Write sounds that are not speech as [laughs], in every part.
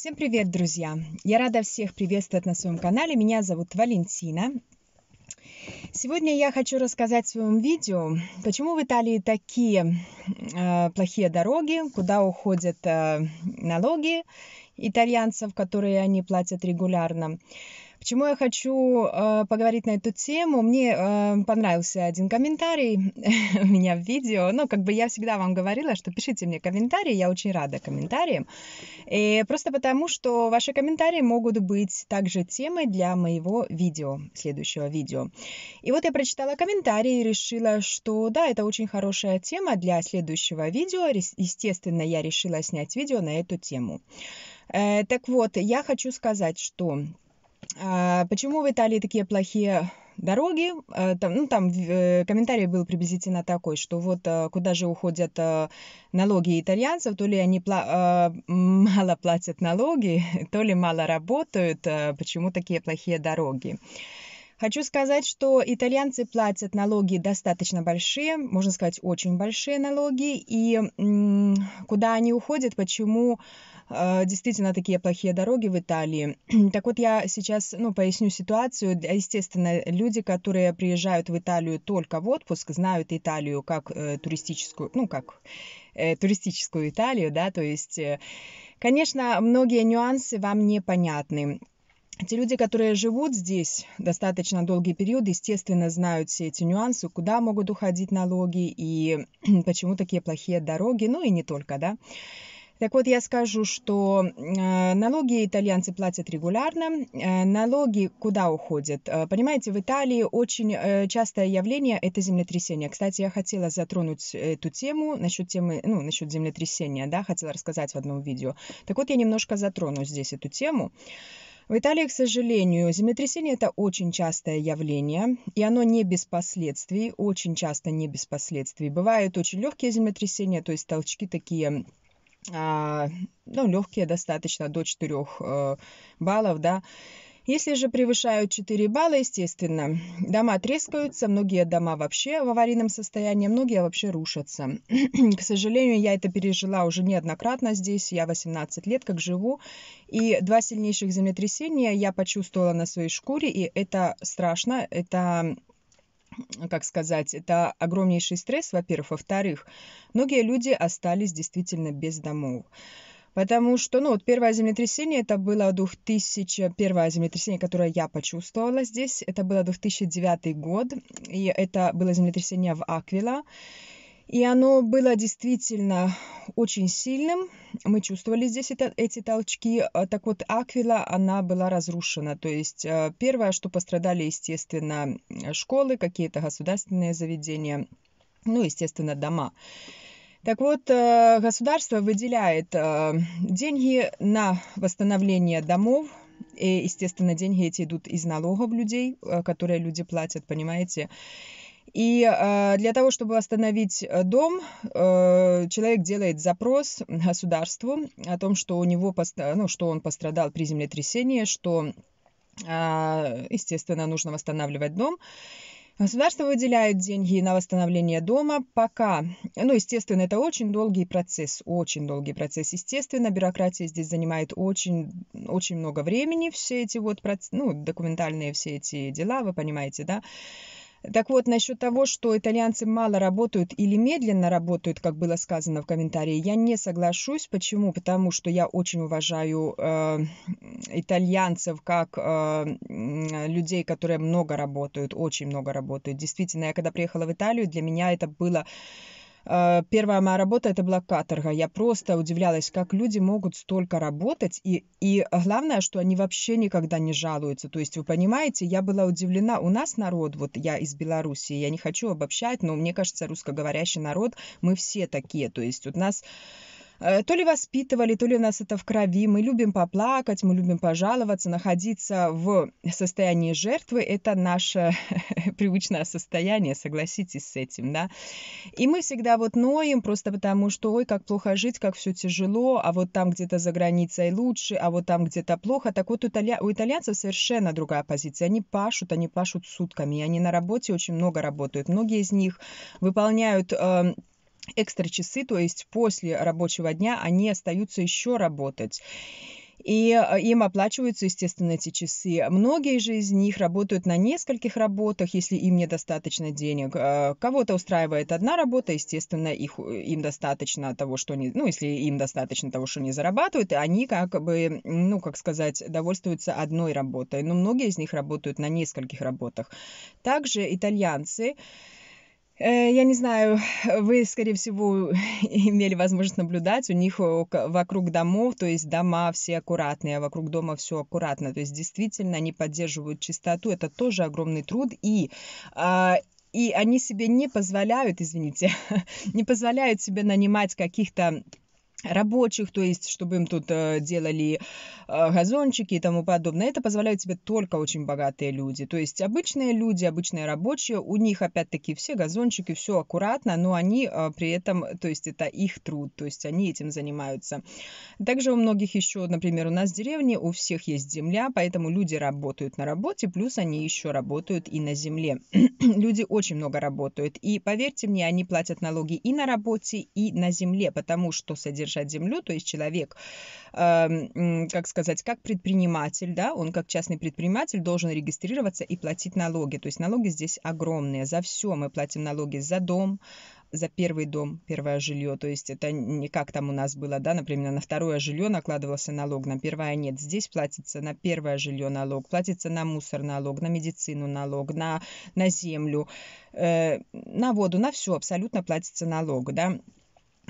Всем привет, друзья! Я рада всех приветствовать на своем канале. Меня зовут Валентина. Сегодня я хочу рассказать в своем видео, почему в Италии такие э, плохие дороги, куда уходят э, налоги итальянцев, которые они платят регулярно. Почему я хочу э, поговорить на эту тему? Мне э, понравился один комментарий [laughs] у меня в видео. Ну, как бы я всегда вам говорила, что пишите мне комментарии, я очень рада комментариям. И просто потому, что ваши комментарии могут быть также темой для моего видео, следующего видео. И вот я прочитала комментарий и решила, что да, это очень хорошая тема для следующего видео. Естественно, я решила снять видео на эту тему. Э, так вот, я хочу сказать, что а, почему в Италии такие плохие дороги. А, там, ну, там э, комментарий был приблизительно такой, что вот э, куда же уходят э, налоги итальянцев, то ли они пла- [laughs] мало платят налоги, [laughs] то ли мало работают, почему такие плохие дороги. Хочу сказать, что итальянцы платят налоги достаточно большие, можно сказать, очень большие налоги, и куда они уходят, почему э, действительно такие плохие дороги в Италии. [clears throat] Так вот, я сейчас ну, поясню ситуацию. Естественно, люди, которые приезжают в Италию только в отпуск, знают Италию как э, туристическую, ну, как э, туристическую Италию, да, то есть... Э, Конечно, многие нюансы вам непонятны. Те люди, которые живут здесь достаточно долгий период, естественно, знают все эти нюансы, куда могут уходить налоги и [clears throat] почему такие плохие дороги, ну и не только, да. Так вот, я скажу, что э, налоги итальянцы платят регулярно. Э, налоги куда уходят? Э, понимаете, в Италии очень частое явление – это землетрясение. Кстати, я хотела затронуть эту тему насчет темы, ну, насчет землетрясения, да, хотела рассказать в одном видео. Так вот, я немножко затрону здесь эту тему. В Италии, к сожалению, землетрясение – это очень частое явление, и оно не без последствий, очень часто не без последствий. Бывают очень легкие землетрясения, то есть толчки такие а, ну, легкие достаточно, до 4 э, баллов, да, если же превышают 4 балла, естественно, дома трескаются, многие дома вообще в аварийном состоянии, многие вообще рушатся. [clears throat] К сожалению, я это пережила уже неоднократно здесь, я 18 лет как живу, и два сильнейших землетрясения я почувствовала на своей шкуре, и это страшно, это как сказать, это огромнейший стресс, во-первых. Во-вторых, многие люди остались действительно без домов. Потому что, ну, вот первое землетрясение, это было 2000, первое землетрясение, которое я почувствовала здесь, это было 2009 год, и это было землетрясение в Аквила. И оно было действительно очень сильным. Мы чувствовали здесь это, эти толчки. А так вот, Аквила, она была разрушена. То есть э, первое, что пострадали, естественно, школы, какие-то государственные заведения, ну, естественно, дома. Так вот, э, государство выделяет э, деньги на восстановление домов, и, естественно, деньги эти идут из налогов людей, э, которые люди платят, понимаете. И для того, чтобы восстановить дом, человек делает запрос государству о том, что у него, ну, что он пострадал при землетрясении, что, естественно, нужно восстанавливать дом. Государство выделяет деньги на восстановление дома пока. Ну, естественно, это очень долгий процесс, очень долгий процесс. Естественно, бюрократия здесь занимает очень, очень много времени, все эти вот, ну, документальные все эти дела, вы понимаете, да. Так вот, насчет того, что итальянцы мало работают или медленно работают, как было сказано в комментарии, я не соглашусь. Почему? Потому что я очень уважаю э, итальянцев как э, людей, которые много работают, очень много работают. Действительно, я когда приехала в Италию, для меня это было Э, первая моя работа это была каторга. Я просто удивлялась, как люди могут столько работать. И, и главное, что они вообще никогда не жалуются. То есть, вы понимаете, я была удивлена. У нас народ, вот я из Беларуси, я не хочу обобщать, но мне кажется, русскоговорящий народ, мы все такие. То есть, у нас Э, то ли воспитывали, то ли у нас это в крови. Мы любим поплакать, мы любим пожаловаться, находиться в состоянии жертвы. Это наше [laughs] привычное состояние, согласитесь с этим, да. И мы всегда вот ноем просто потому, что ой, как плохо жить, как все тяжело, а вот там где-то за границей лучше, а вот там где-то плохо. Так вот у, италья... у итальянцев совершенно другая позиция. Они пашут, они пашут сутками, они на работе очень много работают. Многие из них выполняют э, экстра часы, то есть после рабочего дня они остаются еще работать. И э, им оплачиваются, естественно, эти часы. Многие же из них работают на нескольких работах, если им недостаточно денег. Э, кого-то устраивает одна работа, естественно, их, э, им достаточно того, что они, ну, если им достаточно того, что они зарабатывают, они как бы, ну, как сказать, довольствуются одной работой. Но многие из них работают на нескольких работах. Также итальянцы Э, я не знаю, [laughs] вы, скорее всего, [laughs] имели возможность наблюдать, у них вокруг домов, то есть дома все аккуратные, а вокруг дома все аккуратно. То есть действительно они поддерживают чистоту, это тоже огромный труд. И а, и они себе не позволяют, извините, [laughs] не позволяют себе нанимать каких-то рабочих, то есть, чтобы им тут э, делали э, газончики и тому подобное. Это позволяют себе только очень богатые люди. То есть обычные люди, обычные рабочие, у них опять-таки все газончики, все аккуратно, но они э, при этом, то есть это их труд, то есть они этим занимаются. Также у многих еще, например, у нас в деревне у всех есть земля, поэтому люди работают на работе, плюс они еще работают и на земле. [clears throat] люди очень много работают. И поверьте мне, они платят налоги и на работе, и на земле, потому что содержание держать землю, то есть человек, эм, как сказать, как предприниматель, да, он как частный предприниматель должен регистрироваться и платить налоги. То есть налоги здесь огромные. За все мы платим налоги за дом, за первый дом, первое жилье. То есть это не как там у нас было, да, например, на второе жилье накладывался налог, на первое нет. Здесь платится на первое жилье налог, платится на мусор налог, на медицину налог, на, на землю, э, на воду, на все абсолютно платится налог, да.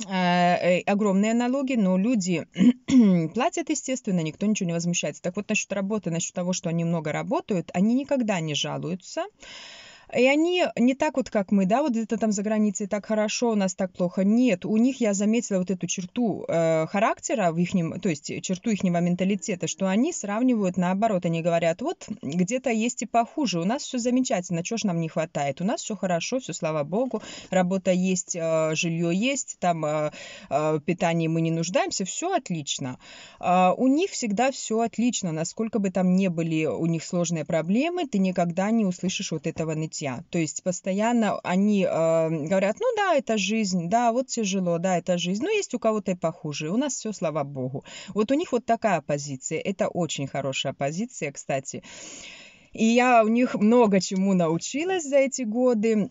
Э, э, огромные налоги, но люди [clears throat] платят, естественно, никто ничего не возмущается. Так вот, насчет работы, насчет того, что они много работают, они никогда не жалуются. И они не так вот, как мы, да, вот где-то там за границей так хорошо, у нас так плохо. Нет, у них я заметила вот эту черту э, характера в ихнем, то есть черту ихнего менталитета, что они сравнивают наоборот. Они говорят, вот где-то есть и похуже, у нас все замечательно, чего ж нам не хватает? У нас все хорошо, все, слава богу, работа есть, э, жилье есть, там э, э, питание мы не нуждаемся, все отлично. Э, у них всегда все отлично, насколько бы там не были у них сложные проблемы, ты никогда не услышишь вот этого нытья бытия. То есть постоянно они э, говорят, ну да, это жизнь, да, вот тяжело, да, это жизнь. Но есть у кого-то и похуже. У нас все, слава богу. Вот у них вот такая позиция. Это очень хорошая позиция, кстати. И я у них много чему научилась за эти годы.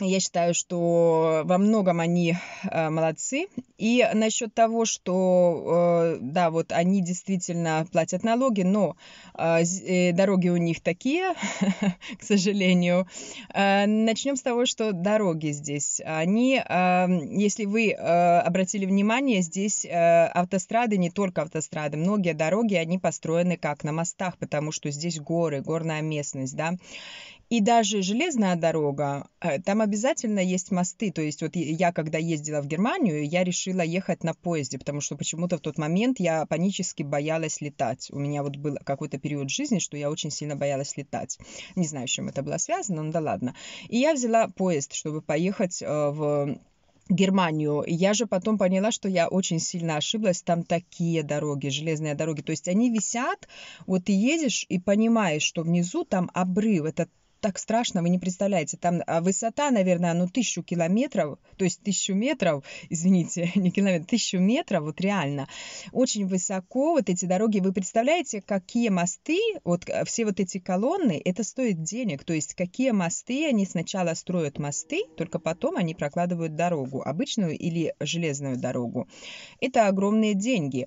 Я считаю, что во многом они э, молодцы. И насчет того, что, э, да, вот они действительно платят налоги, но э, э дороги у них такие, [laughs] к сожалению. Э, начнем с того, что дороги здесь, они, эм, если вы э, обратили внимание, здесь автострады, не только автострады, многие дороги, они построены как на мостах, потому что здесь горы, горная местность, да. И даже железная дорога, э, там обязательно есть мосты. То есть вот я, когда ездила в Германию, я решила ехать на поезде, потому что почему-то в тот момент я панически боялась летать. У меня вот был какой-то период жизни, что я очень сильно боялась летать. Не знаю, с чем это было связано, но да ладно. И я взяла поезд, чтобы поехать э, в Германию. Я же потом поняла, что я очень сильно ошиблась. Там такие дороги, железные дороги. То есть они висят, вот ты едешь и понимаешь, что внизу там обрыв. Это так страшно, вы не представляете. Там а, высота, наверное, ну, тысячу километров, то есть тысячу метров, [laughs] извините, [laughs] не километр, тысячу метров, вот реально. Очень высоко вот эти дороги. Вы представляете, какие мосты, вот э, все вот эти колонны, это стоит денег. То есть какие мосты, они сначала строят мосты, только потом они прокладывают дорогу, обычную или железную дорогу. Это огромные деньги.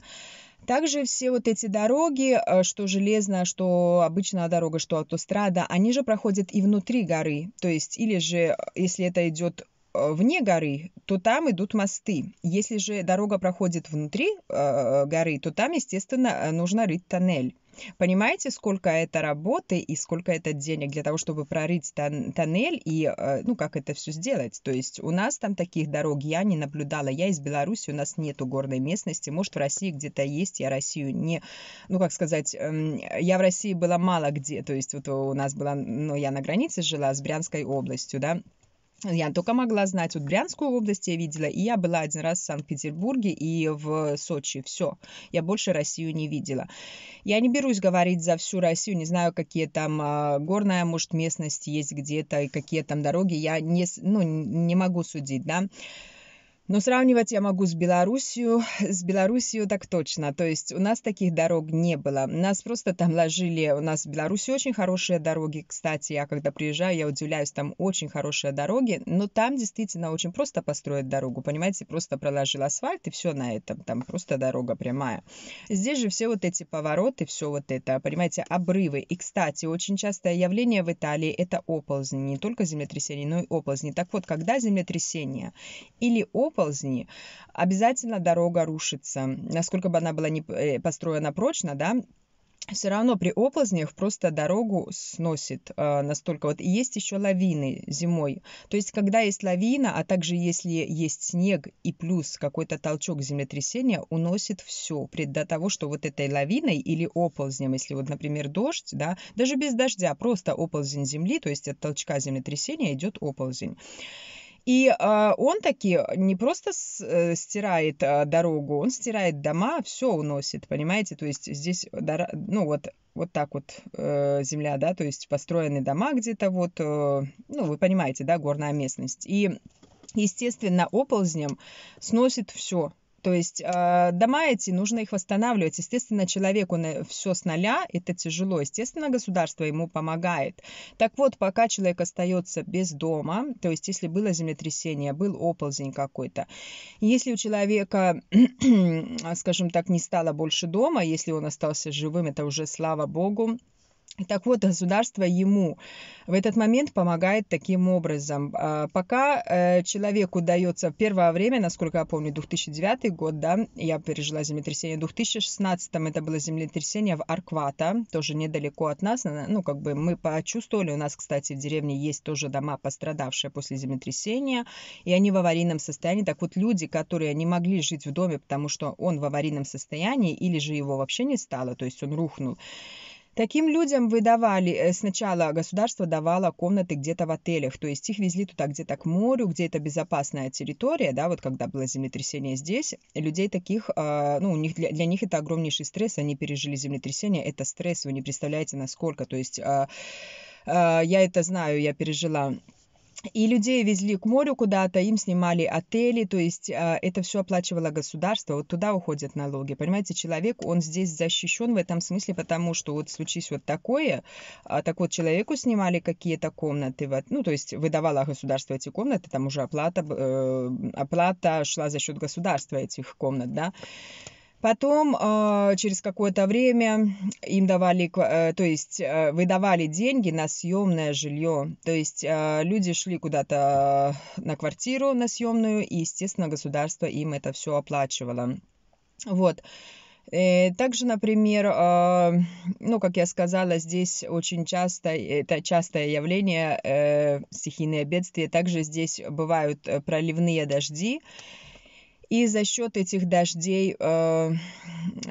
Также все вот эти дороги, э, что железная, что обычная дорога, что автострада, они же проходят и внутри горы. То есть, или же, если это идет э, вне горы, то там идут мосты. Если же дорога проходит внутри э, горы, то там, естественно, э, нужно рыть тоннель. Понимаете, сколько это работы и сколько это денег для того, чтобы прорыть тон тоннель и, э, ну, как это все сделать? То есть у нас там таких дорог я не наблюдала. Я из Беларуси, у нас нету горной местности. Может, в России где-то есть, я Россию не... Ну, как сказать, эм, я в России была мало где. То есть вот у нас была... Ну, я на границе жила с Брянской областью, да, я только могла знать вот Брянскую область, я видела, и я была один раз в Санкт-Петербурге и в Сочи. Все, я больше Россию не видела. Я не берусь говорить за всю Россию, не знаю, какие там э, горная, может, местность есть где-то, и какие там дороги, я не, ну, не могу судить, да. Но сравнивать я могу с Белоруссию, [laughs] с Белоруссию так точно. То есть у нас таких дорог не было. Нас просто там ложили. У нас в Беларуси очень хорошие дороги. Кстати, я когда приезжаю, я удивляюсь, там очень хорошие дороги. Но там действительно очень просто построить дорогу. Понимаете, просто проложил асфальт и все на этом. Там просто дорога прямая. Здесь же все вот эти повороты, все вот это, понимаете, обрывы. И, кстати, очень частое явление в Италии – это оползни. Не только землетрясение, но и оползни. Так вот, когда землетрясение или оползни, выползни, обязательно дорога рушится. Насколько бы она была не э, построена прочно, да, все равно при оползнях просто дорогу сносит э, настолько. Вот и есть еще лавины зимой. То есть, когда есть лавина, а также если есть снег и плюс какой-то толчок землетрясения, уносит все. пред До того, что вот этой лавиной или оползнем, если вот, например, дождь, да, даже без дождя, просто оползень земли, то есть от толчка землетрясения идет оползень. И э, он таки э, не просто с, э, стирает э, дорогу, он стирает дома, все уносит, понимаете? То есть здесь, ну вот, вот так вот э, земля, да, то есть построены дома где-то вот, э, ну вы понимаете, да, горная местность. И естественно, оползнем сносит все. То есть э, дома эти, нужно их восстанавливать. Естественно, человеку на, все с нуля, это тяжело. Естественно, государство ему помогает. Так вот, пока человек остается без дома, то есть если было землетрясение, был оползень какой-то, если у человека, [clears throat] скажем так, не стало больше дома, если он остался живым, это уже слава богу, так вот, государство ему в этот момент помогает таким образом. А, пока э, человеку дается первое время, насколько я помню, 2009 год, да, я пережила землетрясение. В 2016 это было землетрясение в Арквата, тоже недалеко от нас. Ну, как бы мы почувствовали, у нас, кстати, в деревне есть тоже дома, пострадавшие после землетрясения, и они в аварийном состоянии. Так вот, люди, которые не могли жить в доме, потому что он в аварийном состоянии, или же его вообще не стало, то есть он рухнул, Таким людям выдавали, э, сначала государство давало комнаты где-то в отелях, то есть их везли туда где-то к морю, где это безопасная территория, да, вот когда было землетрясение здесь, людей таких, э, ну, у них, для, для них это огромнейший стресс, они пережили землетрясение, это стресс, вы не представляете, насколько, то есть э, я это знаю, я пережила и людей везли к морю куда-то, им снимали отели, то есть а, это все оплачивало государство, вот туда уходят налоги. Понимаете, человек, он здесь защищен в этом смысле, потому что вот случись вот такое, а, так вот человеку снимали какие-то комнаты, вот, ну то есть выдавало государство эти комнаты, там уже оплата, э, оплата шла за счет государства этих комнат, да. Потом а, через какое-то время им давали, э, то есть э, выдавали деньги на съемное жилье. То есть а, люди шли куда-то на квартиру, на съемную, и, естественно, государство им это все оплачивало. Вот. Э, также, например, а, ну, как я сказала, здесь очень часто, это частое явление, стихийные бедствия. Также здесь бывают проливные дожди. И за счет этих дождей, э,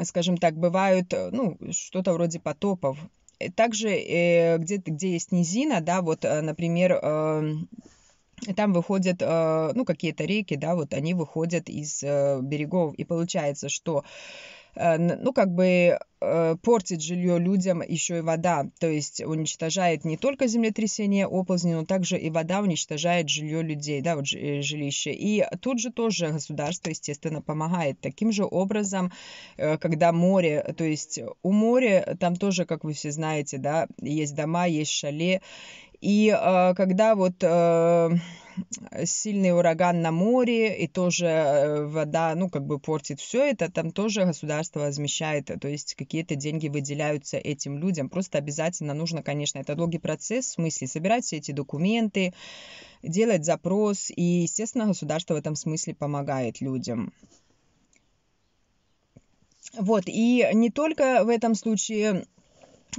скажем так, бывают, э, ну, что-то вроде потопов. Также э, где-то, где есть низина, да, вот, э, например, э, там выходят, э, ну, какие-то реки, да, вот они выходят из берегов, и получается, что Э, ну, как бы э, портит жилье людям еще и вода, то есть уничтожает не только землетрясение, оползни, но также и вода уничтожает жилье людей, да, вот э, жилище. И тут же тоже государство, естественно, помогает. Таким же образом, когда море, то есть у моря там тоже, как вы все знаете, да, есть дома, есть шале, и когда вот Э, сильный ураган на море, и тоже э, вода, ну, как бы портит все это, там тоже государство возмещает, э, то есть какие-то деньги выделяются этим людям. Просто обязательно нужно, конечно, это долгий процесс, в смысле собирать все эти документы, делать запрос, и, естественно, государство в этом смысле помогает людям. Вот, и не только в этом случае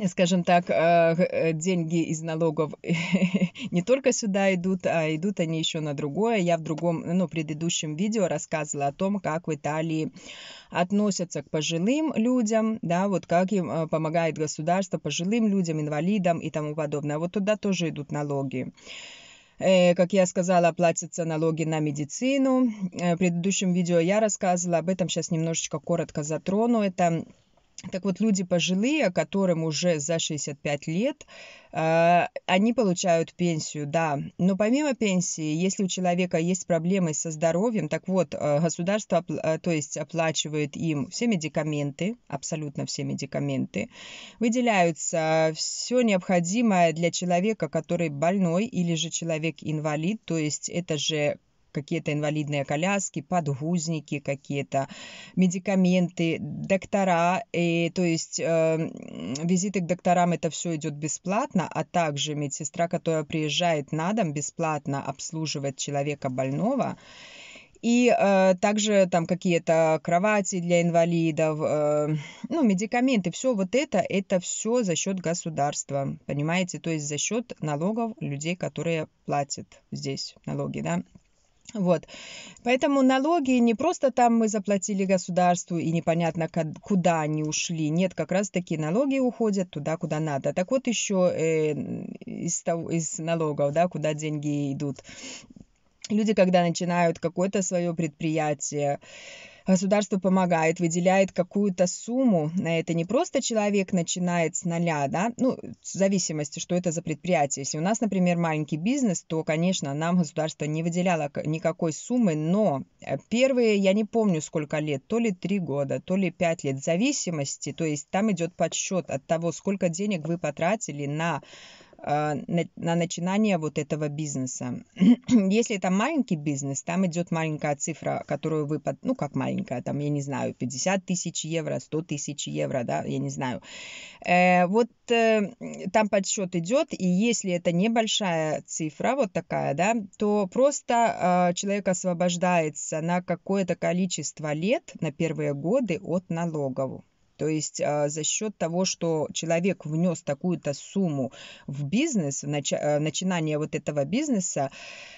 скажем так, э, э, деньги из налогов [laughs] не только сюда идут, а идут они еще на другое. Я в другом, ну, предыдущем видео рассказывала о том, как в Италии относятся к пожилым людям, да, вот как им э, помогает государство пожилым людям, инвалидам и тому подобное. А вот туда тоже идут налоги как я сказала, платятся налоги на медицину. В предыдущем видео я рассказывала об этом, сейчас немножечко коротко затрону. Это так вот, люди пожилые, которым уже за 65 лет, э, они получают пенсию, да. Но помимо пенсии, если у человека есть проблемы со здоровьем, так вот, э, государство, э, то есть оплачивает им все медикаменты, абсолютно все медикаменты, выделяются все необходимое для человека, который больной или же человек инвалид, то есть это же какие-то инвалидные коляски, подгузники какие-то, медикаменты, доктора, и, то есть э, визиты к докторам это все идет бесплатно, а также медсестра, которая приезжает на дом, бесплатно обслуживает человека больного. И э, также там какие-то кровати для инвалидов, э, ну, медикаменты, все вот это, это все за счет государства, понимаете, то есть за счет налогов людей, которые платят здесь налоги, да. Вот. Поэтому налоги не просто там мы заплатили государству и непонятно куда они ушли. Нет, как раз таки налоги уходят туда, куда надо. Так вот еще э, из, из налогов, да, куда деньги идут. Люди, когда начинают какое-то свое предприятие, государство помогает, выделяет какую-то сумму на это. Не просто человек начинает с нуля, да, ну, в зависимости, что это за предприятие. Если у нас, например, маленький бизнес, то, конечно, нам государство не выделяло никакой суммы, но э, первые, я не помню, сколько лет, то ли три года, то ли пять лет, в зависимости, то есть там идет подсчет от того, сколько денег вы потратили на а, на начинание вот этого бизнеса. [clears throat] Если это маленький бизнес, там идет маленькая цифра, которую вы, под, ну как маленькая, там, я не знаю, 50 тысяч евро, 100 тысяч евро, да, я не знаю. Э, вот э, там подсчет идет, и если это небольшая цифра, вот такая, да, то просто э, человек освобождается на какое-то количество лет, на первые годы от налогового. То есть а, за счет того, что человек внес такую-то сумму в бизнес, в нач... Э, начинание вот этого бизнеса,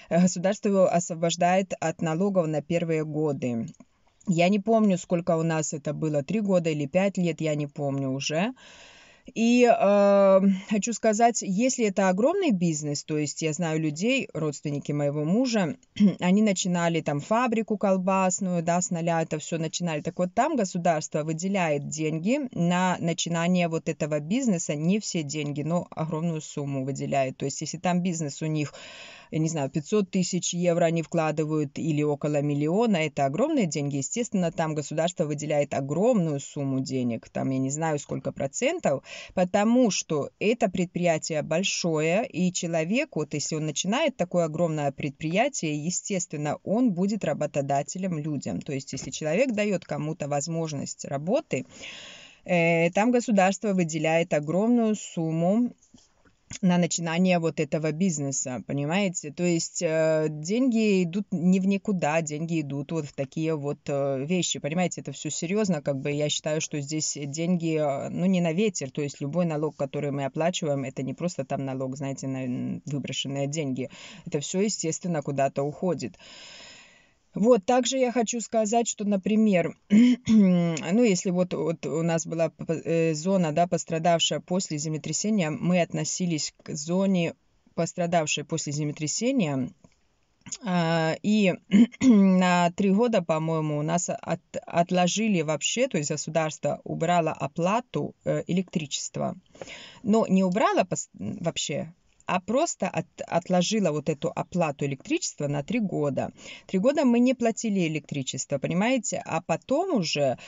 э, государство его освобождает от налогов на первые годы. Я не помню, сколько у нас это было, три года или пять лет, я не помню уже. И э, хочу сказать, если это огромный бизнес, то есть я знаю людей, родственники моего мужа, [clears throat] они начинали там фабрику колбасную, да, с нуля это все начинали. Так вот там государство выделяет деньги на начинание вот этого бизнеса, не все деньги, но огромную сумму выделяет. То есть если там бизнес у них я не знаю, 500 тысяч евро они вкладывают или около миллиона, это огромные деньги. Естественно, там государство выделяет огромную сумму денег, там я не знаю сколько процентов, потому что это предприятие большое, и человек, вот если он начинает такое огромное предприятие, естественно, он будет работодателем людям. То есть, если человек дает кому-то возможность работы, э, там государство выделяет огромную сумму на начинание вот этого бизнеса, понимаете? То есть э, деньги идут не в никуда, деньги идут вот в такие вот э, вещи, понимаете? Это все серьезно, как бы я считаю, что здесь деньги, э, ну, не на ветер, то есть любой налог, который мы оплачиваем, это не просто там налог, знаете, на выброшенные деньги. Это все, естественно, куда-то уходит. Вот, также я хочу сказать, что, например, [clears throat] ну, если вот, вот у нас была э, зона, да, пострадавшая после землетрясения, мы относились к зоне, пострадавшей после землетрясения, а, и [clears throat] на три года, по-моему, у нас от, отложили вообще, то есть государство убрало оплату э, электричества. Но не убрало вообще а просто от, отложила вот эту оплату электричества на три года. Три года мы не платили электричество, понимаете? А потом уже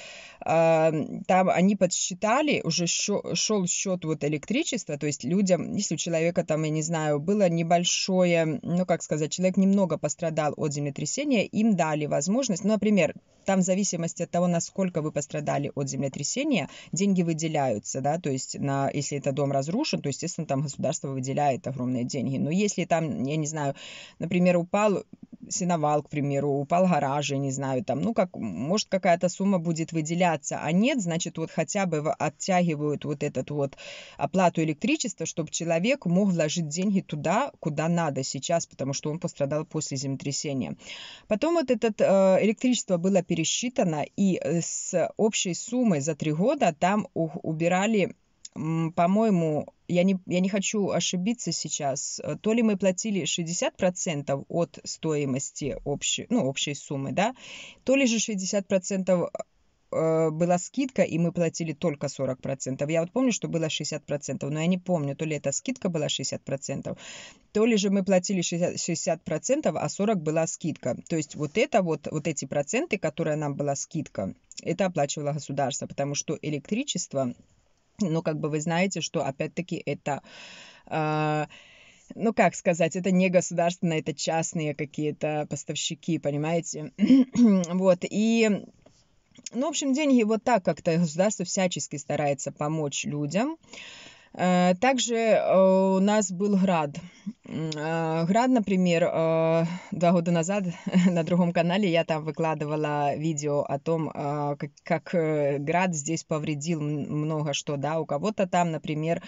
э, там они подсчитали, уже шо, шел счет вот электричества, то есть людям, если у человека там, я не знаю, было небольшое, ну как сказать, человек немного пострадал от землетрясения, им дали возможность, ну, например, там в зависимости от того, насколько вы пострадали от землетрясения, деньги выделяются, да, то есть на, если это дом разрушен, то, естественно, там государство выделяет огромные деньги. Но если там, я не знаю, например, упал сеновал, к примеру, упал гараж, я не знаю, там, ну, как, может, какая-то сумма будет выделяться, а нет, значит, вот хотя бы оттягивают вот этот вот оплату электричества, чтобы человек мог вложить деньги туда, куда надо сейчас, потому что он пострадал после землетрясения. Потом вот это э, электричество было пересчитано, и э, с общей суммы за три года там убирали по-моему, я не, я не хочу ошибиться сейчас, э, то ли мы платили 60% от стоимости общей, ну, общей суммы, да, то ли же 60% э, была скидка, и мы платили только 40%. Я вот помню, что было 60%, но я не помню, то ли эта скидка была 60%, то ли же мы платили 60%, 60% а 40% была скидка. То есть вот это вот, вот эти проценты, которые нам была скидка, это оплачивало государство, потому что электричество но как бы вы знаете, что опять-таки это... Э, ну, как сказать, это не государственные, это частные какие-то поставщики, понимаете? [clears throat] вот, и ну, в общем, деньги вот так как-то государство всячески старается помочь людям. Э, также э, у нас был град. Э, град, например, два года назад [laughs] на другом канале я там выкладывала видео о том, как, град здесь повредил много что, да, у кого-то там, например,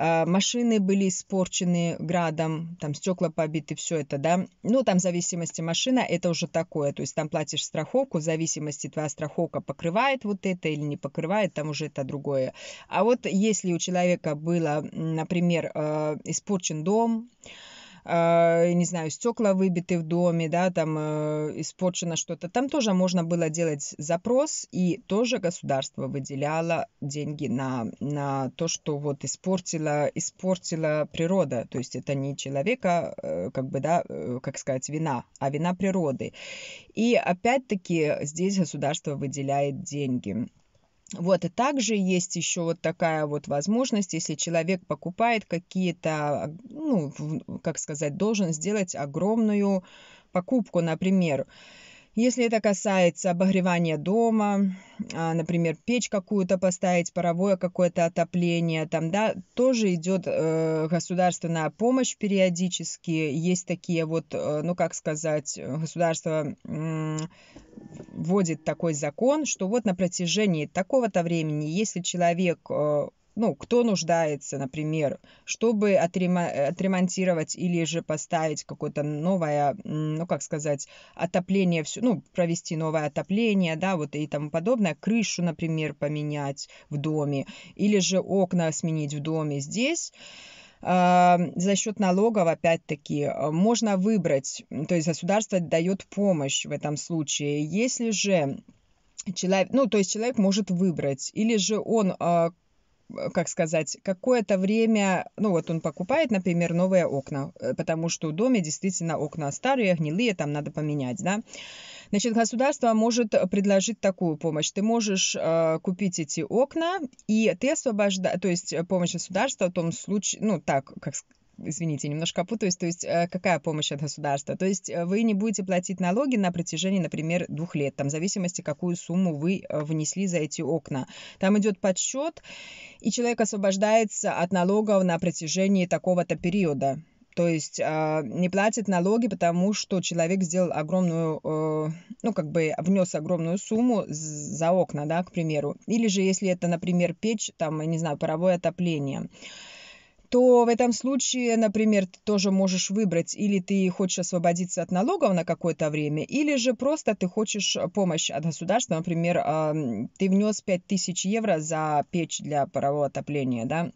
а, машины были испорчены градом, там стекла побиты, все это, да. Ну, там в зависимости машина, это уже такое, то есть там платишь страховку, в зависимости твоя страховка покрывает вот это или не покрывает, там уже это другое. А вот если у человека было, например, э, испорчен дом, а, не знаю, стекла выбиты в доме, да, там э, испорчено что-то. Там тоже можно было делать запрос, и тоже государство выделяло деньги на, на то, что вот испортила, испортила природа. То есть это не человека, э, как бы, да, э, как сказать, вина, а вина природы. И опять-таки здесь государство выделяет деньги. Вот, и также есть еще вот такая вот возможность, если человек покупает какие-то, а, ну, как сказать, должен сделать огромную покупку, например, если это касается обогревания дома, а, например, печь какую-то поставить, паровое какое-то отопление, там, да, тоже идет э, государственная помощь периодически. Есть такие вот, э, ну, как сказать, государство вводит такой закон, что вот на протяжении такого-то времени, если человек э, ну, кто нуждается, например, чтобы отремонтировать или же поставить какое-то новое, ну, как сказать, отопление, всю, ну, провести новое отопление, да, вот и тому подобное, крышу, например, поменять в доме, или же окна сменить в доме здесь, а, за счет налогов, опять-таки, можно выбрать, то есть государство дает помощь в этом случае. Если же человек, ну, то есть человек может выбрать, или же он а, Э, как сказать, какое-то время, ну вот он покупает, например, новые окна, э, потому что в доме действительно окна старые, гнилые, там надо поменять, да. Значит, государство может предложить такую помощь. Ты можешь э, купить эти окна, и ты освобождаешь, то есть помощь государства в том случае, ну так, как, извините, немножко путаюсь, то есть э, какая помощь от государства? То есть э, вы не будете платить налоги на протяжении, например, двух лет, там, в зависимости, какую сумму вы э, внесли за эти окна. Там идет подсчет, и человек освобождается от налогов на протяжении такого-то периода. То есть э, не платит налоги, потому что человек сделал огромную, э, ну, как бы внес огромную сумму за окна, да, к примеру. Или же, если это, например, печь, там, я не знаю, паровое отопление то в этом случае, например, ты тоже можешь выбрать, или ты хочешь освободиться от налогов на какое-то время, или же просто ты хочешь э, помощь от государства, например, ты внес 5000 евро за печь для парового отопления, да,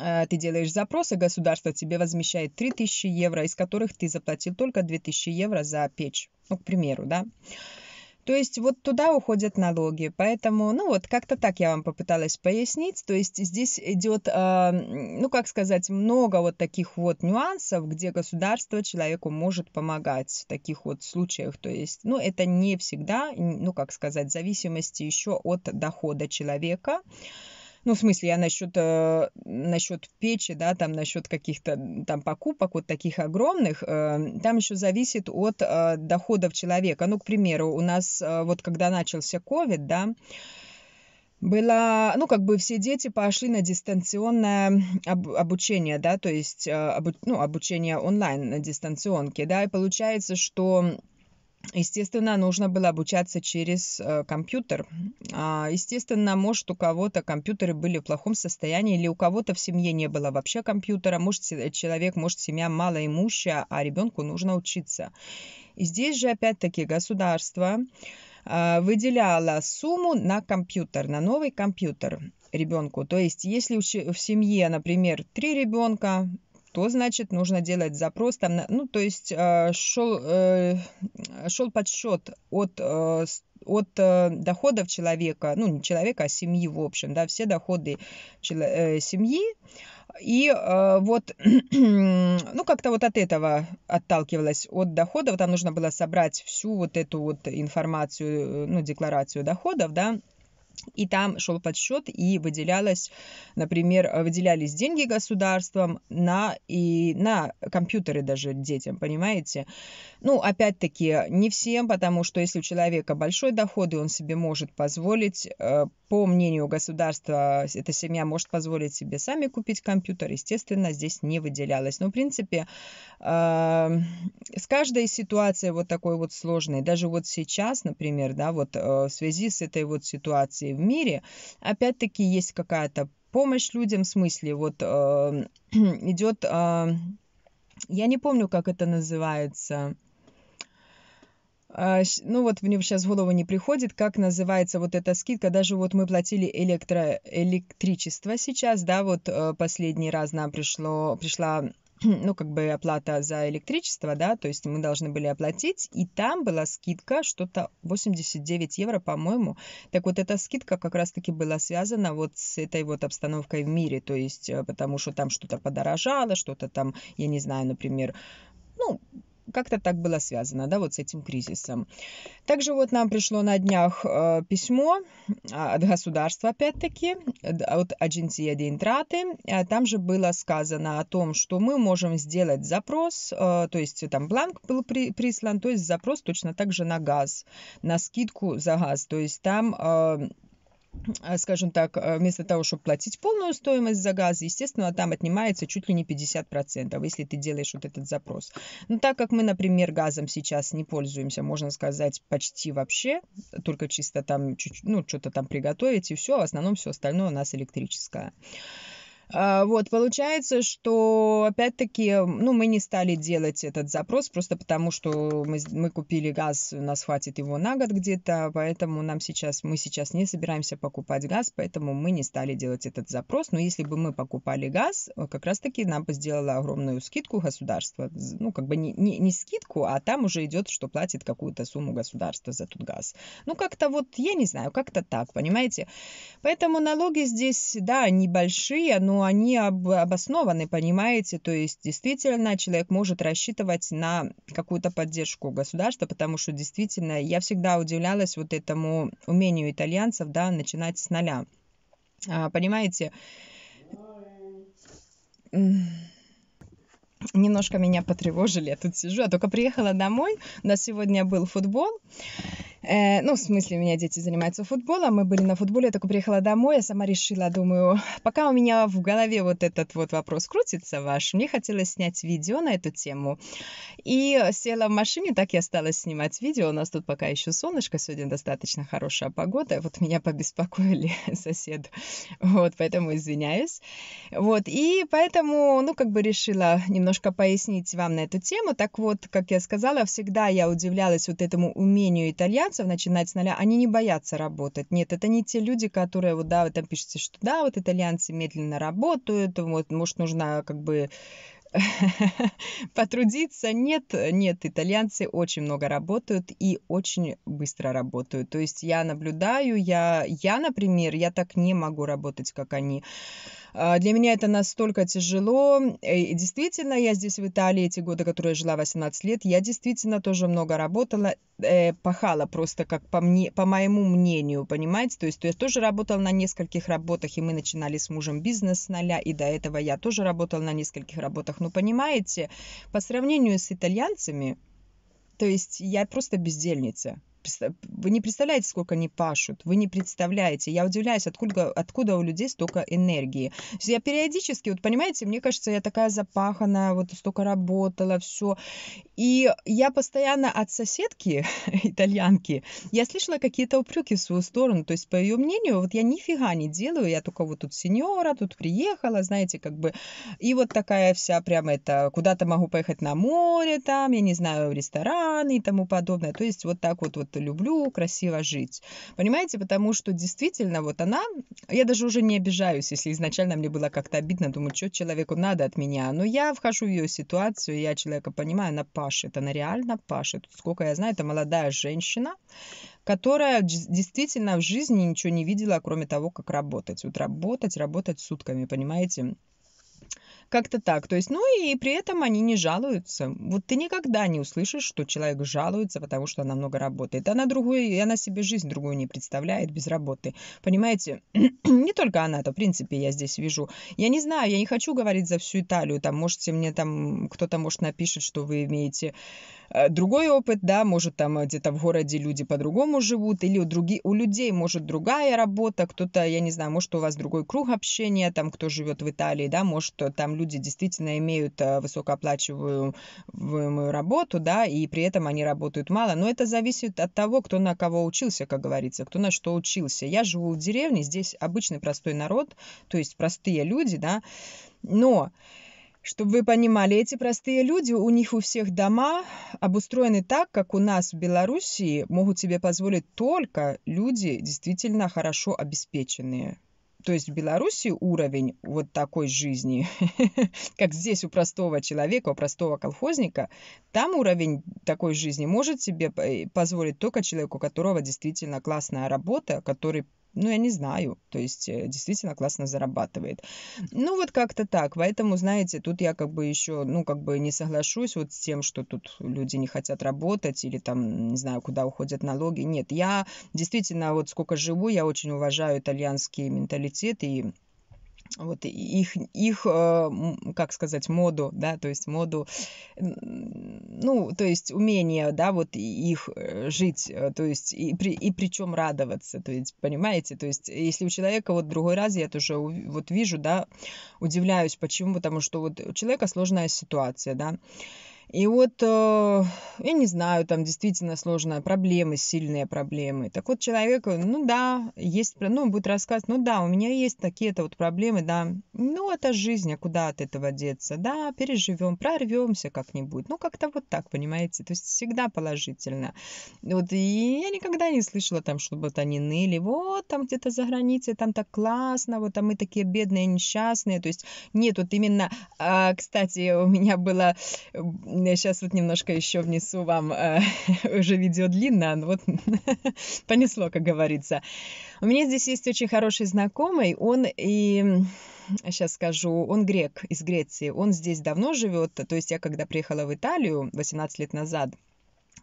э, ты делаешь запросы, государство тебе возмещает 3000 евро, из которых ты заплатил только 2000 евро за печь, ну, к примеру, да. То есть вот туда уходят налоги. Поэтому, ну вот как-то так я вам попыталась пояснить. То есть здесь идет, а, ну как сказать, много вот таких вот нюансов, где государство человеку может помогать в таких вот случаях. То есть, ну это не всегда, ну как сказать, в зависимости еще от дохода человека. Ну, в смысле, я а насчет, э, насчет печи, да, там насчет каких-то там покупок вот таких огромных, э, там еще зависит от э, доходов человека. Ну, к примеру, у нас э, вот когда начался ковид, да, было ну, как бы все дети пошли на дистанционное об, обучение, да, то есть, э, обу, ну, обучение онлайн на дистанционке, да, и получается, что Естественно, нужно было обучаться через э, компьютер. А, естественно, может, у кого-то компьютеры были в плохом состоянии, или у кого-то в семье не было вообще компьютера. Может, человек, может, семья малоимущая, а ребенку нужно учиться. И здесь же, опять-таки, государство э, выделяло сумму на компьютер, на новый компьютер ребенку. То есть, если в семье, например, три ребенка, то, значит, нужно делать запрос там, ну, то есть э, шел, э, шел подсчет от э, от э, доходов человека, ну не человека, а семьи в общем, да, все доходы э, семьи. И э, вот, [clears throat] ну как-то вот от этого отталкивалась, от доходов, там нужно было собрать всю вот эту вот информацию, ну декларацию доходов, да, и там шел подсчет, и выделялось, например, выделялись деньги государством на, и на компьютеры даже детям, понимаете? Ну, опять-таки, не всем, потому что если у человека большой доход, и он себе может позволить, э, по мнению государства, эта семья может позволить себе сами купить компьютер, естественно, здесь не выделялось. Но, в принципе, э, с каждой ситуацией вот такой вот сложной, даже вот сейчас, например, да, вот э, в связи с этой вот ситуацией, в мире, опять-таки есть какая-то помощь людям, в смысле, вот э, идет, э, я не помню, как это называется, а, ну вот мне сейчас в голову не приходит, как называется вот эта скидка. Даже вот мы платили электро, электричество сейчас, да, вот э, последний раз нам пришло, пришла [clears throat] ну, как бы оплата за электричество, да, то есть мы должны были оплатить, и там была скидка, что-то 89 евро, по-моему. Так вот, эта скидка как раз-таки была связана вот с этой вот обстановкой в мире, то есть э, потому что там что-то подорожало, что-то там, я не знаю, например, ну, как-то так было связано, да, вот с этим кризисом. Также вот нам пришло на днях э, письмо а, от государства, опять-таки, э, от Агенции де э, Там же было сказано о том, что мы можем сделать запрос, то есть там бланк был при, прислан, то есть запрос точно так же на газ, на скидку за газ. То есть там Э, скажем так, э, вместо того, чтобы платить полную стоимость за газ, естественно, там отнимается чуть ли не 50%, если ты делаешь вот этот запрос. Но так как мы, например, газом сейчас не пользуемся, можно сказать, почти вообще, только чисто там, чуть, ну, что-то там приготовить и все, а в основном все остальное у нас электрическое. А, вот, получается, что опять-таки, ну, мы не стали делать этот запрос просто потому, что мы, мы купили газ, у нас хватит его на год где-то, поэтому нам сейчас, мы сейчас не собираемся покупать газ, поэтому мы не стали делать этот запрос. Но если бы мы покупали газ, э, как раз-таки нам бы сделало огромную скидку государство. Ну, как бы не, не, не скидку, а там уже идет, что платит какую-то сумму государства за этот газ. Ну, как-то вот, я не знаю, как-то так, понимаете? Поэтому налоги здесь, да, небольшие, но они об, обоснованы, понимаете? То есть действительно человек может рассчитывать на какую-то поддержку государства, потому что действительно я всегда удивлялась вот этому умению итальянцев, да, начинать с нуля. А, понимаете? Немножко меня потревожили, я тут сижу, я а только приехала домой, на сегодня был футбол, Э, ну, в смысле, у меня дети занимаются футболом. Мы были на футболе, я только приехала домой, я сама решила, думаю, [laughs] пока у меня в голове вот этот вот вопрос крутится ваш, мне хотелось снять видео на эту тему. И села в машине, так я стала снимать видео. У нас тут пока еще солнышко, сегодня достаточно хорошая погода. Вот меня побеспокоили [laughs] сосед. Вот, поэтому извиняюсь. Вот, и поэтому, ну, как бы решила немножко пояснить вам на эту тему. Так вот, как я сказала, всегда я удивлялась вот этому умению итальянцев шансов начинать с нуля, они не боятся работать. Нет, это не те люди, которые, вот, да, вы там пишете, что да, вот итальянцы медленно работают, вот, может, нужна как бы [laughs] потрудиться. Нет, нет, итальянцы очень много работают и очень быстро работают. То есть я наблюдаю, я, я, например, я так не могу работать, как они. А, для меня это настолько тяжело. Э, и действительно, я здесь в Италии эти годы, которые я жила 18 лет, я действительно тоже много работала, э, пахала просто как по, мне, по моему мнению, понимаете? То есть то я тоже работала на нескольких работах, и мы начинали с мужем бизнес с нуля, и до этого я тоже работала на нескольких работах. Но понимаете, по сравнению с итальянцами, то есть я просто бездельница. Вы не представляете, сколько они пашут. Вы не представляете. Я удивляюсь, откуда, откуда у людей столько энергии. Я периодически, вот понимаете, мне кажется, я такая запаханная, вот столько работала, все. И я постоянно от соседки, [laughs] итальянки, я слышала какие-то упреки в свою сторону. То есть, по ее мнению, вот я нифига не делаю, я только вот тут сеньора, тут приехала, знаете, как бы. И вот такая вся прямо это, куда-то могу поехать на море, там, я не знаю, в ресторан и тому подобное. То есть, вот так вот, вот работу люблю, красиво жить. Понимаете, потому что действительно вот она, я даже уже не обижаюсь, если изначально мне было как-то обидно, думаю, что человеку надо от меня, но я вхожу в ее ситуацию, я человека понимаю, она пашет, она реально пашет. Сколько я знаю, это молодая женщина, которая действительно в жизни ничего не видела, кроме того, как работать. Вот работать, работать сутками, понимаете? Как-то так. То есть, ну и при этом они не жалуются. Вот ты никогда не услышишь, что человек жалуется, потому что она много работает. Она другую, и она себе жизнь другую не представляет без работы. Понимаете? [clears throat] не только она, то в принципе я здесь вижу. Я не знаю, я не хочу говорить за всю Италию. Там, можете мне там, кто-то, может, напишет, что вы имеете э, другой опыт, да, может, там где-то в городе люди по-другому живут, или у, други, у людей, может, другая работа, кто-то, я не знаю, может, у вас другой круг общения, там, кто живет в Италии, да, может, там люди люди действительно имеют э, высокооплачиваемую работу, да, и при этом они работают мало. Но это зависит от того, кто на кого учился, как говорится, кто на что учился. Я живу в деревне, здесь обычный простой народ, то есть простые люди, да, но чтобы вы понимали, эти простые люди, у них у всех дома обустроены так, как у нас в Белоруссии могут себе позволить только люди действительно хорошо обеспеченные. То есть в Беларуси уровень вот такой жизни, [laughs] как здесь у простого человека, у простого колхозника, там уровень такой жизни может себе э, позволить только человеку, у которого действительно классная работа, который ну, я не знаю, то есть э, действительно классно зарабатывает. Ну, вот как-то так, поэтому, знаете, тут я как бы еще, ну, как бы не соглашусь вот с тем, что тут люди не хотят работать или там, не знаю, куда уходят налоги. Нет, я действительно вот сколько живу, я очень уважаю итальянский менталитет и вот их, их, э, как сказать, моду, да, то есть моду, ну, то есть умение, да, вот их э, жить, э, то есть и, при, и причем радоваться, то есть, понимаете, то есть если у человека вот другой раз, я тоже вот вижу, да, удивляюсь, почему, потому что вот у человека сложная ситуация, да, и вот, э, я не знаю, там действительно сложная проблема, сильные проблемы. Так вот, человек, э, ну да, есть, ну, он будет рассказывать, ну да, у меня есть такие-то вот проблемы, да, ну это жизнь, а куда от этого деться, да, переживем, прорвемся как-нибудь. Ну, как-то вот так, понимаете, то есть всегда положительно. Вот, и я никогда не слышала там, чтобы вот они ныли, вот там где-то за границей, там так классно, вот там мы такие бедные, несчастные, то есть нет, вот именно, а, кстати, у меня было я сейчас вот немножко еще внесу вам, э, [laughs] уже видео длинное, но вот [laughs] понесло, как говорится. У меня здесь есть очень хороший знакомый, он и сейчас скажу, он грек из Греции, он здесь давно живет, то есть я когда приехала в Италию 18 лет назад,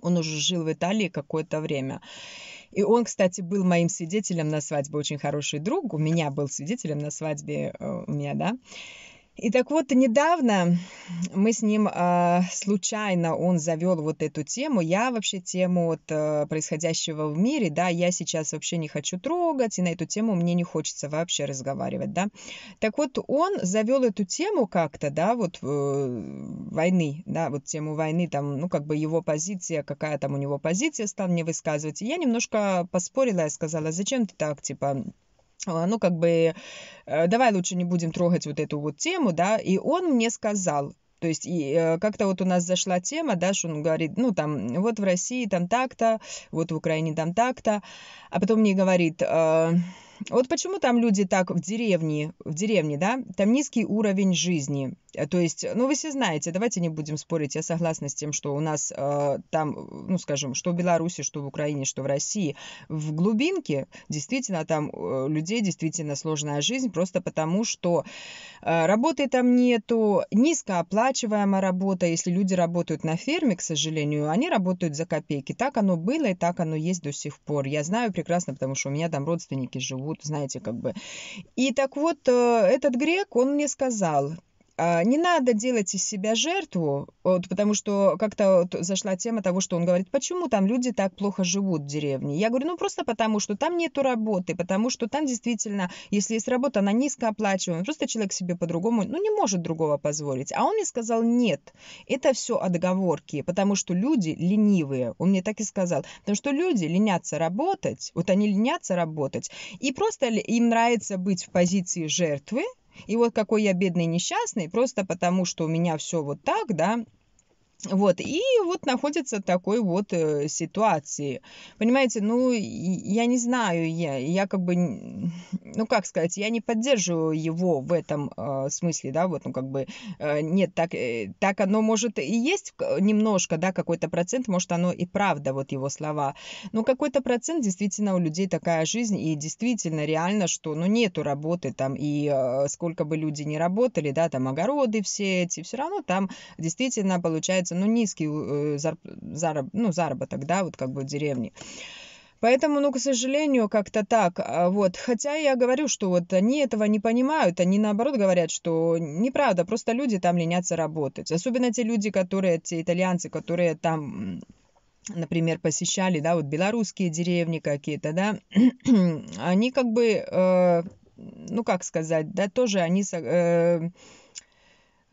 он уже жил в Италии какое-то время. И он, кстати, был моим свидетелем на свадьбе, очень хороший друг, у меня был свидетелем на свадьбе, э, у меня, да. И так вот, недавно мы с ним а, случайно, он завел вот эту тему. Я вообще тему вот, э, происходящего в мире, да, я сейчас вообще не хочу трогать, и на эту тему мне не хочется вообще разговаривать, да. Так вот, он завел эту тему как-то, да, вот э, войны, да, вот тему войны, там, ну, как бы его позиция, какая там у него позиция, стал мне высказывать. И я немножко поспорила, я сказала, зачем ты так, типа, а, ну, как бы, э, давай лучше не будем трогать вот эту вот тему, да, и он мне сказал, то есть и, э, как-то вот у нас зашла тема, да, что он говорит, ну там вот в России там так-то, вот в Украине там так-то, а потом мне говорит, э, вот почему там люди так в деревне, в деревне, да, там низкий уровень жизни. Э, то есть, ну, вы все знаете, давайте не будем спорить, я согласна с тем, что у нас э, там, ну, скажем, что в Беларуси, что в Украине, что в России, в глубинке действительно там э, людей действительно сложная жизнь, просто потому что э, работы там нету, низкооплачиваемая работа, если люди работают на ферме, к сожалению, они работают за копейки. Так оно было и так оно есть до сих пор. Я знаю прекрасно, потому что у меня там родственники живут живут, знаете, как бы. И так вот, э, этот грек, он мне сказал, а, не надо делать из себя жертву, вот, потому что как-то вот зашла тема того, что он говорит, почему там люди так плохо живут в деревне. Я говорю, ну просто потому, что там нету работы, потому что там действительно, если есть работа, она низкооплачиваемая, просто человек себе по-другому, ну не может другого позволить. А он мне сказал, нет, это все отговорки, потому что люди ленивые, он мне так и сказал, потому что люди ленятся работать, вот они ленятся работать, и просто им нравится быть в позиции жертвы, и вот какой я бедный несчастный, просто потому что у меня все вот так, да, вот, и вот находится в такой вот э, ситуации. Понимаете, ну, я не знаю, я, я как бы, ну, как сказать, я не поддерживаю его в этом э, смысле, да, вот, ну, как бы, э, нет, так, э, так оно может и есть немножко, да, какой-то процент, может, оно и правда, вот его слова, но какой-то процент действительно у людей такая жизнь, и действительно реально, что, ну, нету работы там, и э, сколько бы люди не работали, да, там огороды все эти, все равно там действительно получается получается, ну, низкий э, зарп, зарп, ну, заработок, да, вот как бы в деревне. Поэтому, ну, к сожалению, как-то так. А вот. Хотя я говорю, что вот они этого не понимают, они наоборот говорят, что неправда, просто люди там ленятся работать. Особенно те люди, которые, те итальянцы, которые там например, посещали, да, вот белорусские деревни какие-то, да, [clears throat] они как бы, э, ну, как сказать, да, тоже они... Э,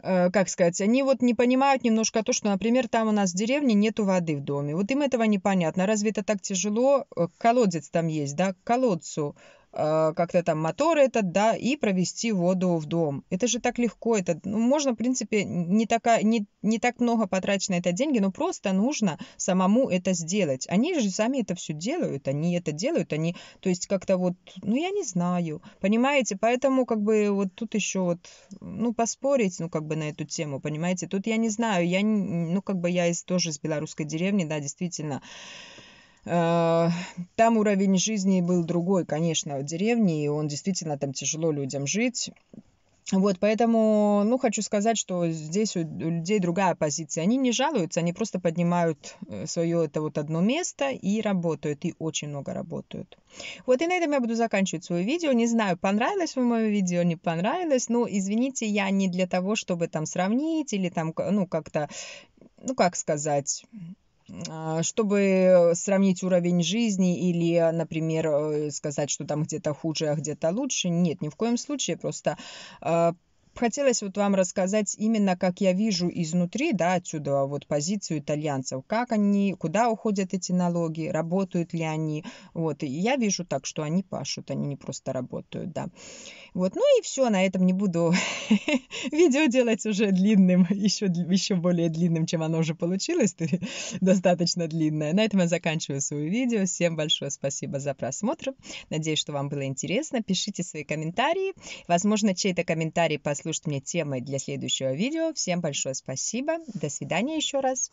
Э, как сказать, они вот не понимают немножко то, что, например, там у нас в деревне нету воды в доме. Вот им этого непонятно. Разве это так тяжело? Э, колодец там есть, да, к колодцу Э, как-то там мотор этот, да, и провести воду в дом. Это же так легко, это ну, можно, в принципе, не, такая, не, не так много потратить на это деньги, но просто нужно самому это сделать. Они же сами это все делают, они это делают, они, то есть как-то вот, ну я не знаю, понимаете, поэтому как бы вот тут еще вот, ну поспорить, ну как бы на эту тему, понимаете, тут я не знаю, я, ну как бы я из, тоже из белорусской деревни, да, действительно, Э, там уровень жизни был другой, конечно, в деревне, и он действительно там тяжело людям жить. Вот, поэтому, ну, хочу сказать, что здесь у людей другая позиция. Они не жалуются, они просто поднимают э, свое это вот одно место и работают, и очень много работают. Вот, и на этом я буду заканчивать свое видео. Не знаю, понравилось вам мое видео, не понравилось, но, извините, я не для того, чтобы там сравнить или там, ну, как-то, ну, как сказать а, чтобы сравнить уровень жизни или, например, э, сказать, что там где-то хуже, а где-то лучше. Нет, ни в коем случае. Просто а, хотелось вот вам рассказать именно, как я вижу изнутри, да, отсюда вот позицию итальянцев, как они, куда уходят эти налоги, работают ли они, вот, и я вижу так, что они пашут, они не просто работают, да. Вот, ну и все, на этом не буду [laughs] видео делать уже длинным, еще, еще более длинным, чем оно уже получилось, [laughs] достаточно длинное. На этом я заканчиваю свое видео. Всем большое спасибо за просмотр. Надеюсь, что вам было интересно. Пишите свои комментарии. Возможно, чей-то комментарий после послужит мне темы для следующего видео. Всем большое спасибо. До свидания еще раз.